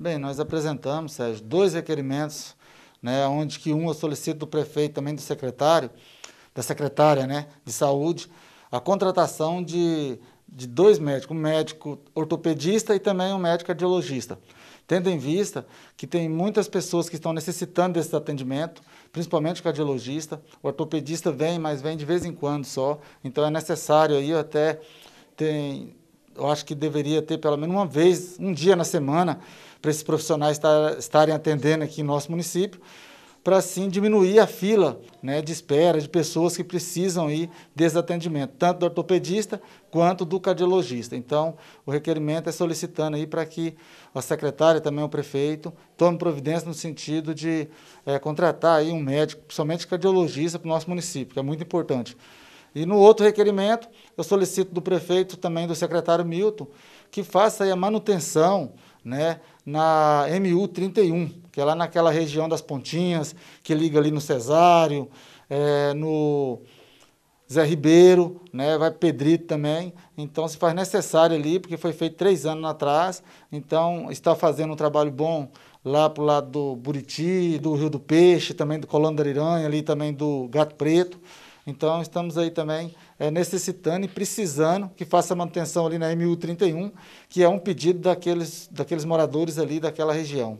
Bem, nós apresentamos, Sérgio, dois requerimentos, né, onde que um eu solicito do prefeito, também do secretário, da secretária né, de saúde, a contratação de, de dois médicos, um médico ortopedista e também um médico cardiologista tendo em vista que tem muitas pessoas que estão necessitando desse atendimento, principalmente o cardiologista, o ortopedista vem, mas vem de vez em quando só, então é necessário aí até tem eu acho que deveria ter pelo menos uma vez, um dia na semana, para esses profissionais estar, estarem atendendo aqui em nosso município, para assim diminuir a fila né, de espera de pessoas que precisam ir desse atendimento, tanto do ortopedista quanto do cardiologista. Então, o requerimento é solicitando aí para que a secretária, também o prefeito, tome providência no sentido de é, contratar aí um médico, principalmente cardiologista, para o nosso município, que é muito importante. E no outro requerimento, eu solicito do prefeito também do secretário Milton que faça a manutenção né, na MU 31, que é lá naquela região das Pontinhas, que liga ali no Cesário, é, no Zé Ribeiro, né, vai Pedrito também. Então, se faz necessário ali, porque foi feito três anos atrás. Então, está fazendo um trabalho bom lá para o lado do Buriti, do Rio do Peixe, também do Colônia da Iranha, ali também do Gato Preto. Então, estamos aí também é, necessitando e precisando que faça manutenção ali na MU31, que é um pedido daqueles, daqueles moradores ali daquela região.